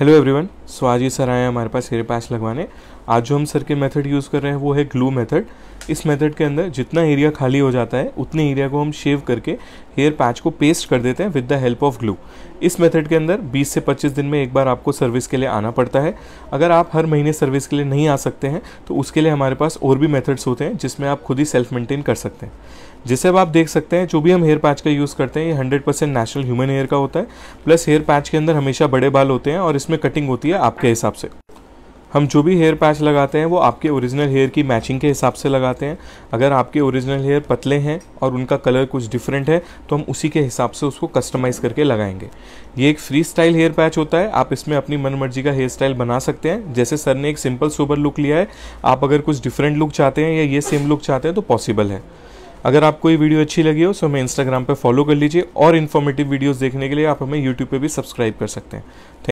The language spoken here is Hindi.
हेलो एवरीवन सो आज ये सर आए हमारे पास हेयर पैच लगवाने आज जो हम सर के मेथड यूज़ कर रहे हैं वो है ग्लू मेथड इस मेथड के अंदर जितना एरिया खाली हो जाता है उतने एरिया को हम शेव करके हेयर पैच को पेस्ट कर देते हैं with the help of glue इस मेथड के अंदर 20 से 25 दिन में एक बार आपको सर्विस के लिए आना पड़ता है अगर आप हर महीने सर्विस के लिए नहीं आ सकते हैं तो उसके लिए हमारे पास और भी मेथड्स होते हैं जिसमें आप खुद ही सेल्फ मेंटेन कर सकते हैं जैसे अब आप देख सकते हैं जो भी हम हेयर पैच का यूज़ करते हैं ये hundred percent natural human hair का होता है प्लस हेयर पैच के अंदर हमेशा बड़े बाल होते हैं और इसमें कटिंग होती है आपके हिसाब से हम जो भी हेयर पैच लगाते हैं वो आपके ओरिजिनल हेयर की मैचिंग के हिसाब से लगाते हैं अगर आपके ओरिजिनल हेयर पतले हैं और उनका कलर कुछ डिफरेंट है तो हम उसी के हिसाब से उसको कस्टमाइज़ करके लगाएंगे ये एक फ्री स्टाइल हेयर पैच होता है आप इसमें अपनी मन मर्जी का हेयर स्टाइल बना सकते हैं जैसे सर ने एक सिंपल सोबर लुक लिया है आप अगर कुछ डिफरेंट लुक चाहते हैं या ये सेम लुक चाहते हैं तो पॉसिबल है अगर आपको ये वीडियो अच्छी लगी हो तो हमें इंस्टाग्राम पर फॉलो कर लीजिए और इन्फॉर्मेटिव वीडियोज़ देखने के लिए आप हमें यूट्यूब पर भी सब्सक्राइब कर सकते हैं